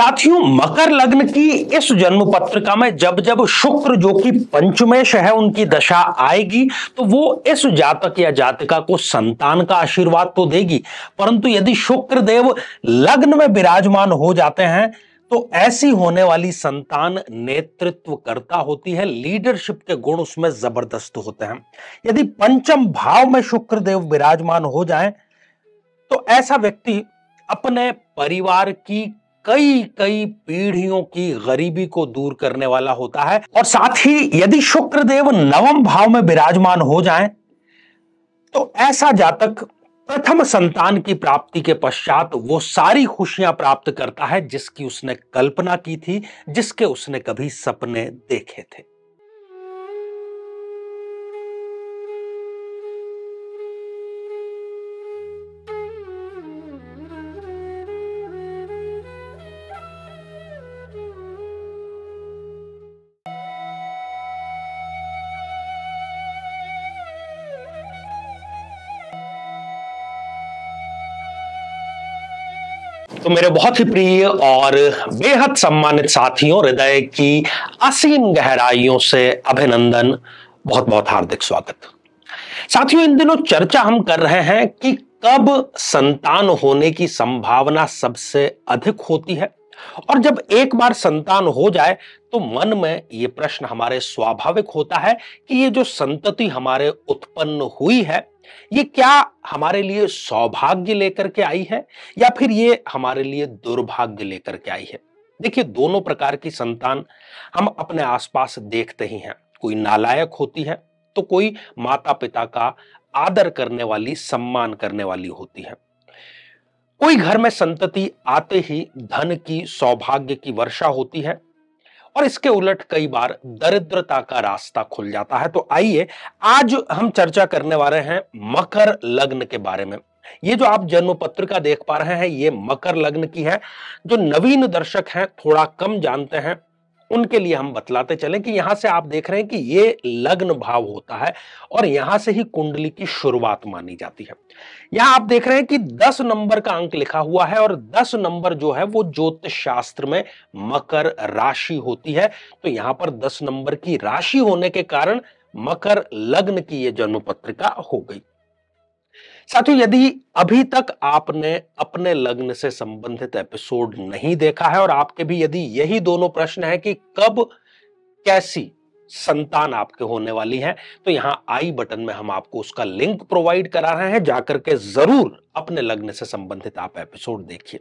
साथियों मकर लग्न की इस जन्म पत्रिका में जब जब शुक्र जो कि पंचमेश है उनकी दशा आएगी तो वो इस जातक या जातिका को संतान का आशीर्वाद तो देगी परंतु यदि शुक्र देव लग्न में विराजमान हो जाते हैं तो ऐसी होने वाली संतान नेतृत्व करता होती है लीडरशिप के गुण उसमें जबरदस्त होते हैं यदि पंचम भाव में शुक्र देव विराजमान हो जाए तो ऐसा व्यक्ति अपने परिवार की कई कई पीढ़ियों की गरीबी को दूर करने वाला होता है और साथ ही यदि शुक्रदेव नवम भाव में विराजमान हो जाएं तो ऐसा जातक प्रथम संतान की प्राप्ति के पश्चात वो सारी खुशियां प्राप्त करता है जिसकी उसने कल्पना की थी जिसके उसने कभी सपने देखे थे तो मेरे बहुत ही प्रिय और बेहद सम्मानित साथियों हृदय की असीम गहराइयों से अभिनंदन बहुत बहुत हार्दिक स्वागत साथियों इन दिनों चर्चा हम कर रहे हैं कि कब संतान होने की संभावना सबसे अधिक होती है और जब एक बार संतान हो जाए तो मन में ये प्रश्न हमारे स्वाभाविक होता है कि ये जो संतति हमारे उत्पन्न हुई है ये क्या हमारे लिए सौभाग्य लेकर के आई है या फिर ये हमारे लिए दुर्भाग्य लेकर के आई है देखिए दोनों प्रकार की संतान हम अपने आसपास देखते ही हैं कोई नालायक होती है तो कोई माता पिता का आदर करने वाली सम्मान करने वाली होती है कोई घर में संतति आते ही धन की सौभाग्य की वर्षा होती है और इसके उलट कई बार दरिद्रता का रास्ता खुल जाता है तो आइए आज हम चर्चा करने वाले हैं मकर लग्न के बारे में ये जो आप जन्म पत्रिका देख पा रहे हैं ये मकर लग्न की है जो नवीन दर्शक हैं थोड़ा कम जानते हैं उनके लिए हम बतलाते चले कि यहां से आप देख रहे हैं कि ये लग्न भाव होता है और यहां से ही कुंडली की शुरुआत मानी जाती है यहां आप देख रहे हैं कि 10 नंबर का अंक लिखा हुआ है और 10 नंबर जो है वो ज्योतिष शास्त्र में मकर राशि होती है तो यहां पर 10 नंबर की राशि होने के कारण मकर लग्न की ये जन्म पत्रिका हो गई साथियों यदि अभी तक आपने अपने लग्न से संबंधित एपिसोड नहीं देखा है और आपके भी यदि यही दोनों प्रश्न है कि कब कैसी संतान आपके होने वाली है तो यहां आई बटन में हम आपको उसका लिंक प्रोवाइड करा रहे हैं जाकर के जरूर अपने लग्न से संबंधित आप एपिसोड देखिए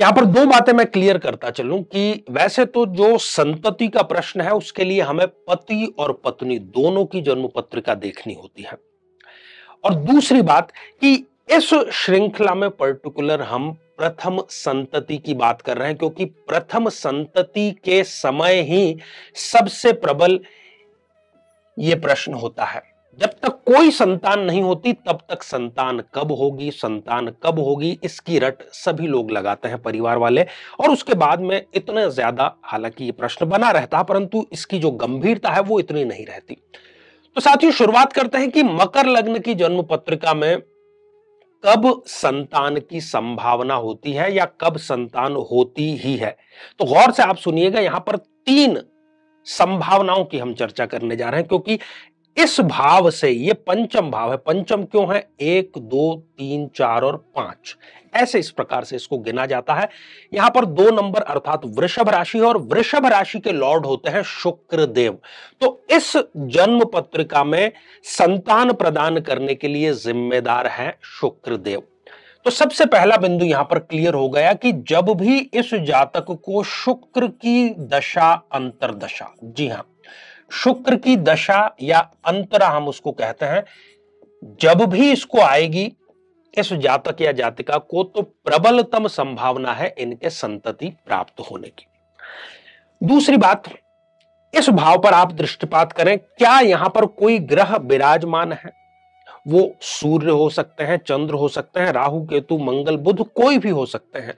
यहां पर दो बातें मैं क्लियर करता चलूं कि वैसे तो जो संतति का प्रश्न है उसके लिए हमें पति और पत्नी दोनों की जन्म पत्रिका देखनी होती है और दूसरी बात कि इस श्रृंखला में पर्टिकुलर हम प्रथम संतति की बात कर रहे हैं क्योंकि प्रथम संतति के समय ही सबसे प्रबल ये प्रश्न होता है जब तक कोई संतान नहीं होती तब तक संतान कब होगी संतान कब होगी इसकी रट सभी लोग लगाते हैं परिवार वाले और उसके बाद में इतने ज्यादा हालांकि ये प्रश्न बना रहता है परंतु इसकी जो गंभीरता है वो इतनी नहीं रहती तो साथियों शुरुआत करते हैं कि मकर लग्न की जन्म पत्रिका में कब संतान की संभावना होती है या कब संतान होती ही है तो गौर से आप सुनिएगा यहां पर तीन संभावनाओं की हम चर्चा करने जा रहे हैं क्योंकि इस भाव से ये पंचम भाव है पंचम क्यों है एक दो तीन चार और पांच ऐसे इस प्रकार से इसको गिना जाता है यहां पर दो नंबर अर्थात वृषभ राशि और वृषभ राशि के लॉर्ड होते हैं शुक्र देव तो इस जन्म पत्रिका में संतान प्रदान करने के लिए जिम्मेदार है शुक्र देव तो सबसे पहला बिंदु यहां पर क्लियर हो गया कि जब भी इस जातक को शुक्र की दशा अंतरदशा जी हां शुक्र की दशा या अंतरा हम उसको कहते हैं जब भी इसको आएगी इस जातक या जातिका को तो प्रबलतम संभावना है इनके संतति प्राप्त होने की दूसरी बात इस भाव पर आप दृष्टिपात करें क्या यहां पर कोई ग्रह विराजमान है वो सूर्य हो सकते हैं चंद्र हो सकते हैं राहु केतु मंगल बुध कोई भी हो सकते हैं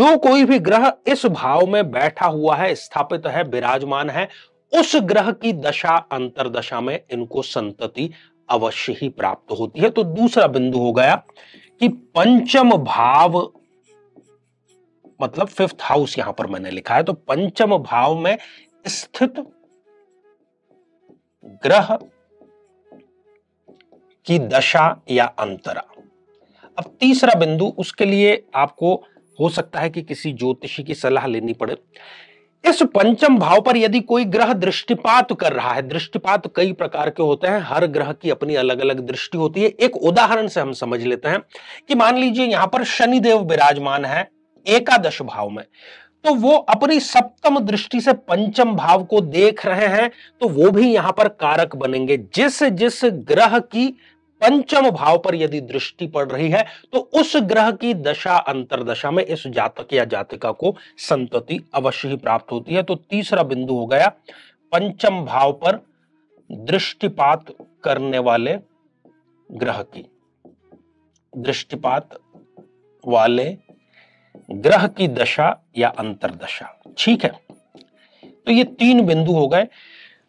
जो कोई भी ग्रह इस भाव में बैठा हुआ है स्थापित है विराजमान है उस ग्रह की दशा अंतरदशा में इनको संतति अवश्य ही प्राप्त होती है तो दूसरा बिंदु हो गया कि पंचम भाव मतलब फिफ्थ हाउस यहां पर मैंने लिखा है तो पंचम भाव में स्थित ग्रह की दशा या अंतरा अब तीसरा बिंदु उसके लिए आपको हो सकता है कि किसी ज्योतिषी की सलाह लेनी पड़े इस पंचम भाव पर यदि कोई ग्रह दृष्टिपात कर रहा है दृष्टिपात कई प्रकार के होते हैं हर ग्रह की अपनी अलग अलग दृष्टि होती है एक उदाहरण से हम समझ लेते हैं कि मान लीजिए यहां पर शनिदेव विराजमान है एकादश भाव में तो वो अपनी सप्तम दृष्टि से पंचम भाव को देख रहे हैं तो वो भी यहां पर कारक बनेंगे जिस जिस ग्रह की पंचम भाव पर यदि दृष्टि पड़ रही है तो उस ग्रह की दशा अंतरदशा में इस जातक या जातिका को संतति अवश्य ही प्राप्त होती है तो तीसरा बिंदु हो गया पंचम भाव पर दृष्टिपात करने वाले ग्रह की दृष्टिपात वाले ग्रह की दशा या अंतरदशा ठीक है तो ये तीन बिंदु हो गए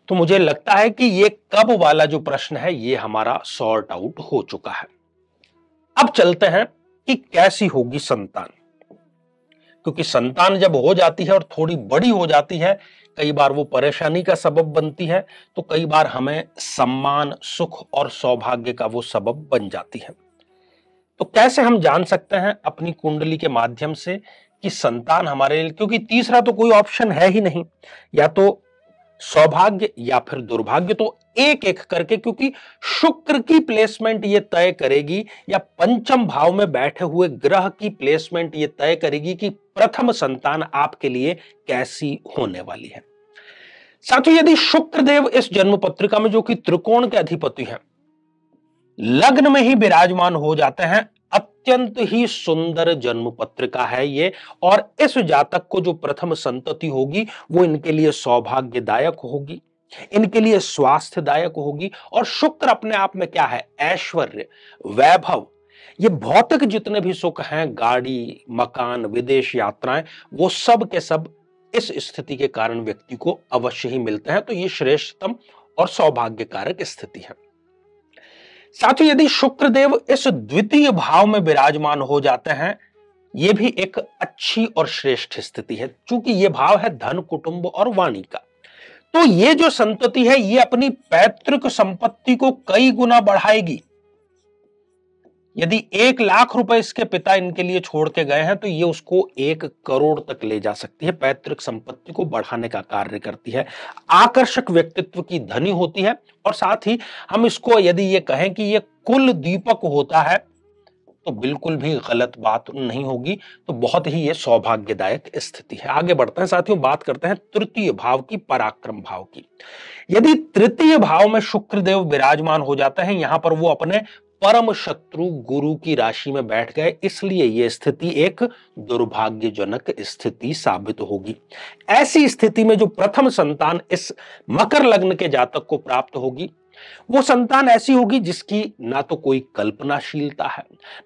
तो मुझे लगता है कि ये कब वाला जो प्रश्न है ये हमारा सॉर्ट आउट हो चुका है अब चलते हैं कि कैसी होगी संतान क्योंकि संतान जब हो जाती है और थोड़ी बड़ी हो जाती है कई बार वो परेशानी का सबब बनती है तो कई बार हमें सम्मान सुख और सौभाग्य का वो सबब बन जाती है तो कैसे हम जान सकते हैं अपनी कुंडली के माध्यम से कि संतान हमारे लिए क्योंकि तीसरा तो कोई ऑप्शन है ही नहीं या तो सौभाग्य या फिर दुर्भाग्य तो एक एक करके क्योंकि शुक्र की प्लेसमेंट यह तय करेगी या पंचम भाव में बैठे हुए ग्रह की प्लेसमेंट यह तय करेगी कि प्रथम संतान आपके लिए कैसी होने वाली है साथियों यदि शुक्रदेव इस जन्म पत्रिका में जो कि त्रिकोण के अधिपति हैं लग्न में ही विराजमान हो जाते हैं अत्यंत ही सुंदर जन्म पत्रिका है ये और इस जातक को जो प्रथम संतति होगी वो इनके लिए सौभाग्यदायक होगी इनके लिए स्वास्थ्यदायक होगी और शुक्र अपने आप में क्या है ऐश्वर्य वैभव ये भौतिक जितने भी सुख हैं गाड़ी मकान विदेश यात्राएं वो सब के सब इस स्थिति के कारण व्यक्ति को अवश्य ही मिलते हैं तो ये श्रेष्ठतम और सौभाग्यकारक स्थिति है साथियों यदि शुक्रदेव इस द्वितीय भाव में विराजमान हो जाते हैं यह भी एक अच्छी और श्रेष्ठ स्थिति है क्योंकि ये भाव है धन कुटुंब और वाणी का तो ये जो संतति है ये अपनी पैतृक संपत्ति को कई गुना बढ़ाएगी यदि एक लाख रुपए इसके पिता इनके लिए छोड़ के गए हैं तो ये उसको एक करोड़ तक ले जा सकती है पैतृक संपत्ति को बढ़ाने का कार्य करती है आकर्षक व्यक्तित्व की धनी होती है और साथ ही हम इसको यदि ये कहें कि ये कुल दीपक होता है तो बिल्कुल भी गलत बात नहीं होगी तो बहुत ही ये सौभाग्यदायक स्थिति है आगे बढ़ते हैं साथियों बात करते हैं तृतीय भाव की पराक्रम भाव की यदि तृतीय भाव में शुक्रदेव विराजमान हो जाते हैं यहां पर वो अपने परम शत्रु गुरु की राशि में बैठ गए इसलिए यह स्थिति एक दुर्भाग्यजनक स्थिति साबित होगी ऐसी स्थिति में जो प्रथम संतान इस मकर लग्न के जातक को प्राप्त होगी वो संतान ऐसी होगी जिसकी ना तो कोई कल्पनाशीलता है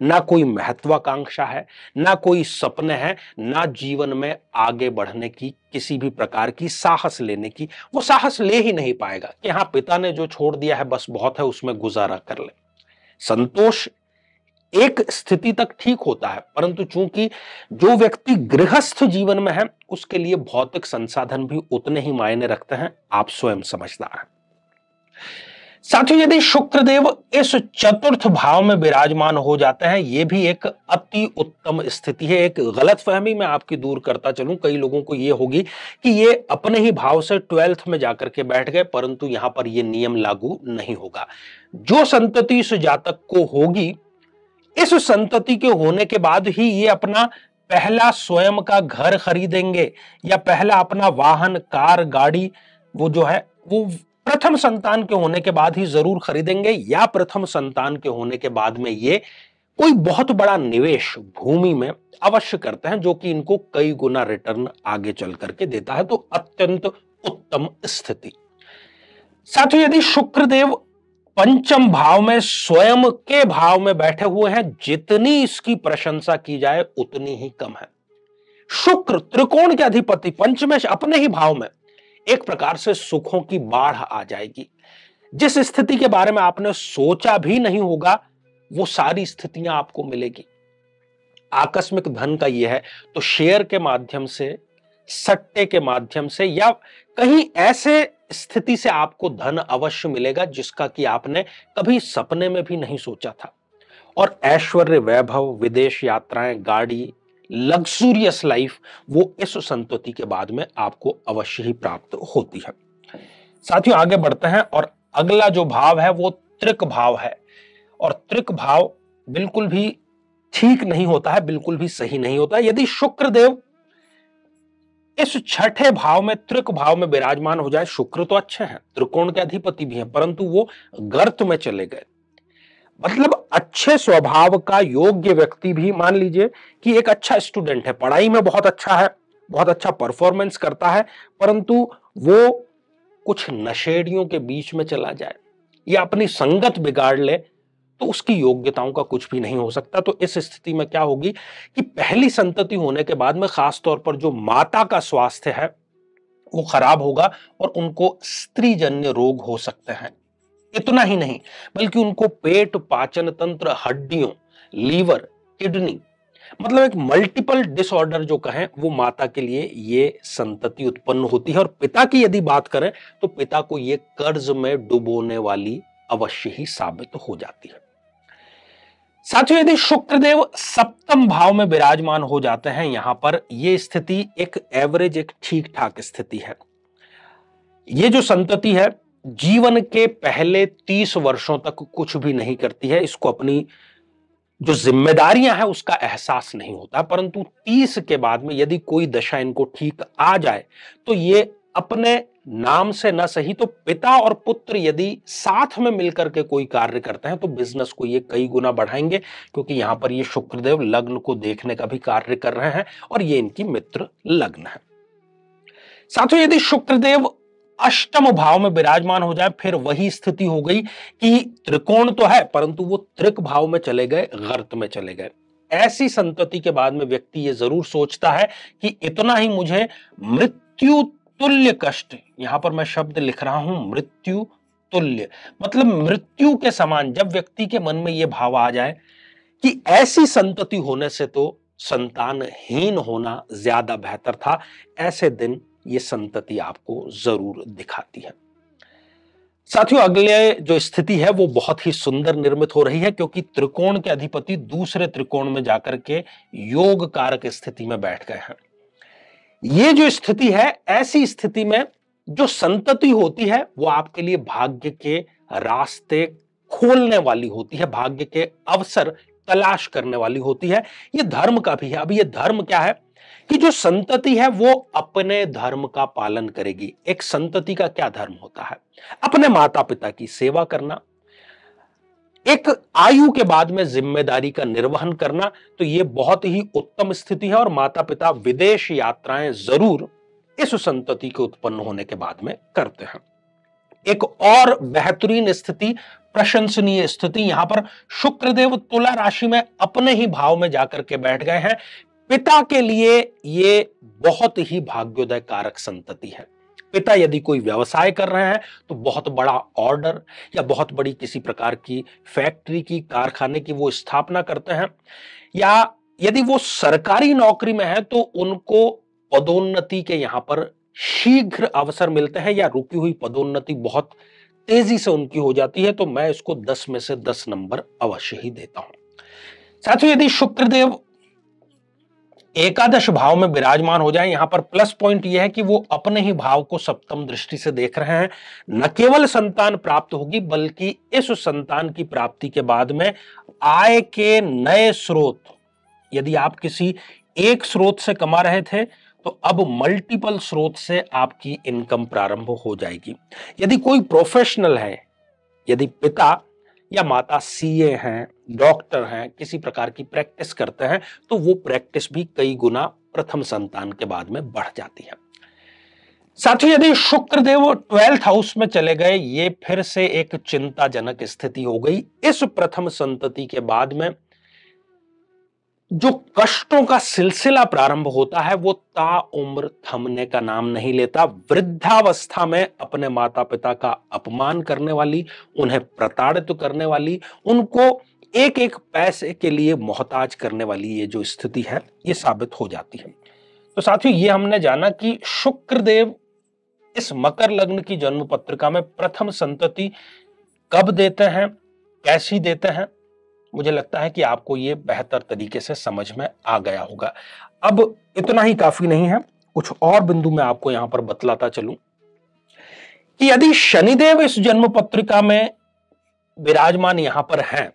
ना कोई महत्वाकांक्षा है ना कोई सपने है ना जीवन में आगे बढ़ने की किसी भी प्रकार की साहस लेने की वो साहस ले ही नहीं पाएगा कि हाँ पिता ने जो छोड़ दिया है बस बहुत है उसमें गुजारा कर ले संतोष एक स्थिति तक ठीक होता है परंतु चूंकि जो व्यक्ति गृहस्थ जीवन में है उसके लिए भौतिक संसाधन भी उतने ही मायने रखते हैं आप स्वयं समझदार हैं साथियों यदि शुक्रदेव इस चतुर्थ भाव में विराजमान हो जाते हैं ये भी एक अति उत्तम स्थिति है एक गलत फहमी मैं आपकी दूर करता चलूं कई लोगों को ये होगी कि ये अपने ही भाव से ट्वेल्थ में जाकर के बैठ गए परंतु यहां पर ये नियम लागू नहीं होगा जो संतति इस जातक को होगी इस संतति के होने के बाद ही ये अपना पहला स्वयं का घर खरीदेंगे या पहला अपना वाहन कार गाड़ी वो जो है वो प्रथम संतान के होने के बाद ही जरूर खरीदेंगे या प्रथम संतान के होने के बाद में ये कोई बहुत बड़ा निवेश भूमि में अवश्य करते हैं जो कि इनको कई गुना रिटर्न आगे चल करके देता है तो अत्यंत उत्तम स्थिति साथियों यदि शुक्रदेव पंचम भाव में स्वयं के भाव में बैठे हुए हैं जितनी इसकी प्रशंसा की जाए उतनी ही कम है शुक्र त्रिकोण के अधिपति पंचमेश अपने ही भाव में एक प्रकार से सुखों की बाढ़ आ जाएगी जिस स्थिति के बारे में आपने सोचा भी नहीं होगा वो सारी स्थितियां आपको मिलेगी आकस्मिक धन का यह है तो शेयर के माध्यम से सट्टे के माध्यम से या कहीं ऐसे स्थिति से आपको धन अवश्य मिलेगा जिसका कि आपने कभी सपने में भी नहीं सोचा था और ऐश्वर्य वैभव विदेश यात्राएं गाड़ी लग्जूरियस लाइफ वो इस संतुति के बाद में आपको अवश्य ही प्राप्त होती है साथियों आगे बढ़ते हैं और अगला जो भाव है वो त्रिक भाव है और त्रिक भाव बिल्कुल भी ठीक नहीं होता है बिल्कुल भी सही नहीं होता यदि शुक्र देव इस छठे भाव में त्रिक भाव में विराजमान हो जाए शुक्र तो अच्छे हैं त्रिकोण के अधिपति भी हैं परंतु वो गर्त में चले गए मतलब अच्छे स्वभाव का योग्य व्यक्ति भी मान लीजिए कि एक अच्छा स्टूडेंट है पढ़ाई में बहुत अच्छा है बहुत अच्छा परफॉर्मेंस करता है परंतु वो कुछ नशेड़ियों के बीच में चला जाए या अपनी संगत बिगाड़ ले तो उसकी योग्यताओं का कुछ भी नहीं हो सकता तो इस स्थिति में क्या होगी कि पहली संतति होने के बाद में खास तौर पर जो माता का स्वास्थ्य है वो खराब होगा और उनको स्त्रीजन्य रोग हो सकते हैं इतना ही नहीं बल्कि उनको पेट पाचन तंत्र हड्डियों लीवर किडनी मतलब एक मल्टीपल डिसऑर्डर जो कहें वो माता के लिए ये संतति उत्पन्न होती है और पिता की यदि बात करें तो पिता को ये कर्ज में डुबोने वाली अवश्य ही साबित हो जाती है साथियों यदि शुक्रदेव सप्तम भाव में विराजमान हो जाते हैं यहां पर यह स्थिति एक एवरेज एक ठीक ठाक स्थिति है ये जो संतति है जीवन के पहले तीस वर्षों तक कुछ भी नहीं करती है इसको अपनी जो जिम्मेदारियां हैं उसका एहसास नहीं होता परंतु तीस के बाद में यदि कोई दशा इनको ठीक आ जाए तो ये अपने नाम से न सही तो पिता और पुत्र यदि साथ में मिलकर के कोई कार्य करते हैं तो बिजनेस को ये कई गुना बढ़ाएंगे क्योंकि यहां पर ये शुक्रदेव लग्न को देखने का भी कार्य कर रहे हैं और ये इनकी मित्र लग्न है साथियों यदि शुक्रदेव अष्टम भाव में विराजमान हो जाए फिर वही स्थिति हो गई कि त्रिकोण तो है परंतु वो त्रिक भाव में चले गए गर्त में चले गए ऐसी संतति के बाद में व्यक्ति ये जरूर सोचता है कि इतना ही मुझे मृत्यु तुल्य कष्ट यहां पर मैं शब्द लिख रहा हूं मृत्यु तुल्य मतलब मृत्यु के समान जब व्यक्ति के मन में यह भाव आ जाए कि ऐसी संतति होने से तो संतानहीन होना ज्यादा बेहतर था ऐसे दिन ये संतति आपको जरूर दिखाती है साथियों अगले जो स्थिति है वो बहुत ही सुंदर निर्मित हो रही है क्योंकि त्रिकोण के अधिपति दूसरे त्रिकोण में जाकर के योग कारक स्थिति में बैठ गए हैं ये जो स्थिति है ऐसी स्थिति में जो संतति होती है वो आपके लिए भाग्य के रास्ते खोलने वाली होती है भाग्य के अवसर तलाश करने वाली होती है ये धर्म का भी है अब ये धर्म क्या है कि जो संतति है वो अपने धर्म का पालन करेगी एक संतति का क्या धर्म होता है अपने माता पिता की सेवा करना एक आयु के बाद में जिम्मेदारी का निर्वहन करना तो ये बहुत ही उत्तम स्थिति है और माता पिता विदेश यात्राएं जरूर इस संतति के उत्पन्न होने के बाद में करते हैं एक और बेहतरीन स्थिति प्रशंसनीय स्थिति यहां पर शुक्रदेव तुला राशि में अपने ही भाव में जाकर के बैठ गए हैं पिता के लिए ये बहुत ही भाग्योदय कारक संतति है पिता यदि कोई व्यवसाय कर रहे हैं तो बहुत बड़ा ऑर्डर या बहुत बड़ी किसी प्रकार की फैक्ट्री की कारखाने की वो स्थापना करते हैं या यदि वो सरकारी नौकरी में है तो उनको पदोन्नति के यहां पर शीघ्र अवसर मिलते हैं या रुकी हुई पदोन्नति बहुत तेजी से उनकी हो जाती है तो मैं इसको दस में से दस नंबर अवश्य ही देता हूं साथियों यदि शुक्रदेव एकादश भाव में विराजमान हो जाए यहां पर प्लस पॉइंट यह है कि वो अपने ही भाव को सप्तम दृष्टि से देख रहे हैं न केवल संतान प्राप्त होगी बल्कि इस संतान की प्राप्ति के बाद में आय के नए स्रोत यदि आप किसी एक स्रोत से कमा रहे थे तो अब मल्टीपल स्रोत से आपकी इनकम प्रारंभ हो जाएगी यदि कोई प्रोफेशनल है यदि पिता या माता सीए हैं डॉक्टर हैं किसी प्रकार की प्रैक्टिस करते हैं तो वो प्रैक्टिस भी कई गुना प्रथम संतान के बाद में बढ़ जाती है साथ ही यदि शुक्रदेव ट्वेल्थ हाउस में चले गए ये फिर से एक चिंताजनक स्थिति हो गई इस प्रथम संतति के बाद में जो कष्टों का सिलसिला प्रारंभ होता है वो उम्र थमने का नाम नहीं लेता वृद्धावस्था में अपने माता पिता का अपमान करने वाली उन्हें प्रताड़ित करने वाली उनको एक एक पैसे के लिए मोहताज करने वाली ये जो स्थिति है ये साबित हो जाती है तो साथियों ये हमने जाना कि शुक्रदेव इस मकर लग्न की जन्म पत्रिका में प्रथम संतति कब देते हैं कैसी देते हैं मुझे लगता है कि आपको ये बेहतर तरीके से समझ में आ गया होगा अब इतना ही काफी नहीं है कुछ और बिंदु मैं आपको यहां पर बतलाता चलू कि यदि शनिदेव इस जन्म पत्रिका में विराजमान यहां पर हैं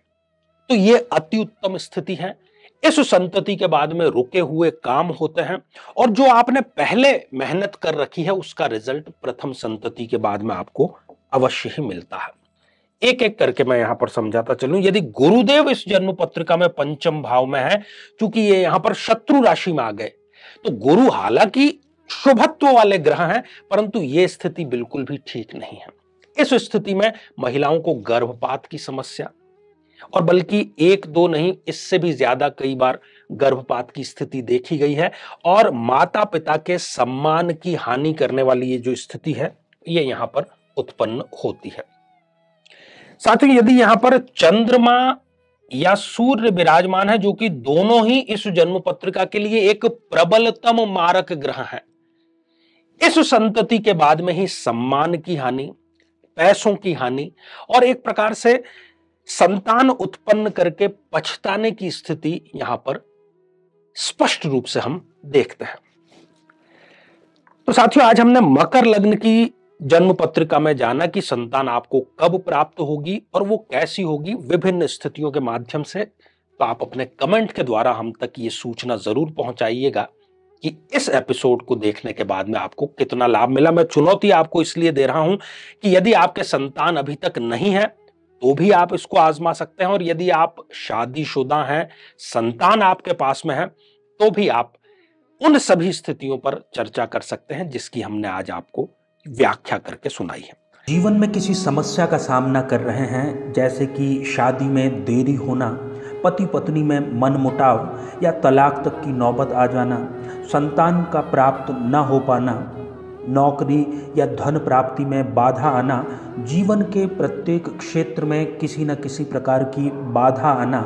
तो ये अति उत्तम स्थिति है इस संतति के बाद में रुके हुए काम होते हैं और जो आपने पहले मेहनत कर रखी है उसका रिजल्ट प्रथम संतति के बाद में आपको अवश्य ही मिलता है एक एक करके मैं यहां पर समझाता चलूं यदि गुरुदेव इस जन्म पत्रिका में पंचम भाव में है चूंकि ये यहां पर शत्रु राशि में आ गए तो गुरु हालांकि शुभत्व वाले ग्रह हैं परंतु ये स्थिति बिल्कुल भी ठीक नहीं है इस स्थिति में महिलाओं को गर्भपात की समस्या और बल्कि एक दो नहीं इससे भी ज्यादा कई बार गर्भपात की स्थिति देखी गई है और माता पिता के सम्मान की हानि करने वाली ये जो स्थिति है ये यहां पर उत्पन्न होती है साथ ही यदि यहां पर चंद्रमा या सूर्य विराजमान है जो कि दोनों ही इस जन्म पत्रिका के लिए एक प्रबलतम मारक ग्रह है इस संतति के बाद में ही सम्मान की हानि पैसों की हानि और एक प्रकार से संतान उत्पन्न करके पछताने की स्थिति यहां पर स्पष्ट रूप से हम देखते हैं तो साथियों आज हमने मकर लग्न की जन्म पत्रिका में जाना कि संतान आपको कब प्राप्त होगी और वो कैसी होगी विभिन्न स्थितियों के माध्यम से तो आप अपने कमेंट के द्वारा हम तक ये सूचना जरूर पहुंचाइएगा कि इस एपिसोड को देखने के बाद में आपको कितना लाभ मिला मैं चुनौती आपको इसलिए दे रहा हूं कि यदि आपके संतान अभी तक नहीं है तो भी आप इसको आजमा सकते हैं और यदि आप शादीशुदा हैं संतान आपके पास में है तो भी आप उन सभी स्थितियों पर चर्चा कर सकते हैं जिसकी हमने आज आपको व्याख्या करके सुनाई है जीवन में किसी समस्या का सामना कर रहे हैं जैसे कि शादी में देरी होना पति पत्नी में मन मुटाव या तलाक तक की नौबत आ जाना संतान का प्राप्त न हो पाना नौकरी या धन प्राप्ति में बाधा आना जीवन के प्रत्येक क्षेत्र में किसी न किसी प्रकार की बाधा आना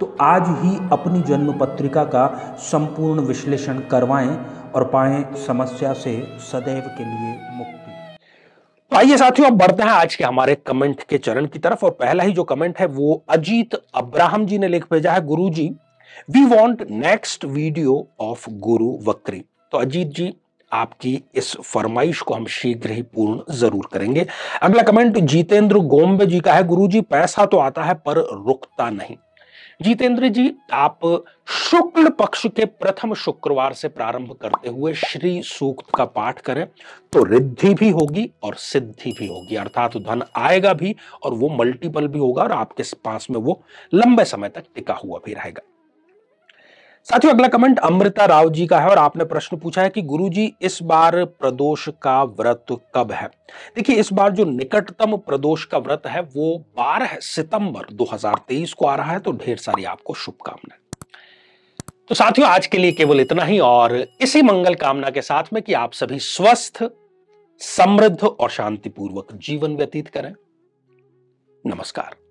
तो आज ही अपनी जन्म पत्रिका का संपूर्ण विश्लेषण करवाएं और पाएं समस्या से सदैव के लिए मुक्त तो आइए साथियों अब बढ़ते हैं आज के हमारे कमेंट के चरण की तरफ और पहला ही जो कमेंट है वो अजीत अब्राहम जी ने लिख भेजा है Guru ji we want next video of Guru vakri तो अजीत जी आपकी इस फरमाइश को हम शीघ्र ही पूर्ण जरूर करेंगे अगला कमेंट जितेंद्र गोम्बे जी का है गुरु जी पैसा तो आता है पर रुकता नहीं जितेंद्र जी आप शुक्ल पक्ष के प्रथम शुक्रवार से प्रारंभ करते हुए श्री सूक्त का पाठ करें तो रिद्धि भी होगी और सिद्धि भी होगी अर्थात धन आएगा भी और वो मल्टीपल भी होगा और आपके पास में वो लंबे समय तक टिका हुआ भी रहेगा साथियों अगला कमेंट अमृता राव जी का है और आपने प्रश्न पूछा है कि गुरुजी इस बार प्रदोष का व्रत कब है देखिए इस बार जो निकटतम प्रदोष का व्रत है वो 12 सितंबर 2023 को आ रहा है तो ढेर सारी आपको शुभकामनाएं तो साथियों आज के लिए केवल इतना ही और इसी मंगल कामना के साथ में कि आप सभी स्वस्थ समृद्ध और शांतिपूर्वक जीवन व्यतीत करें नमस्कार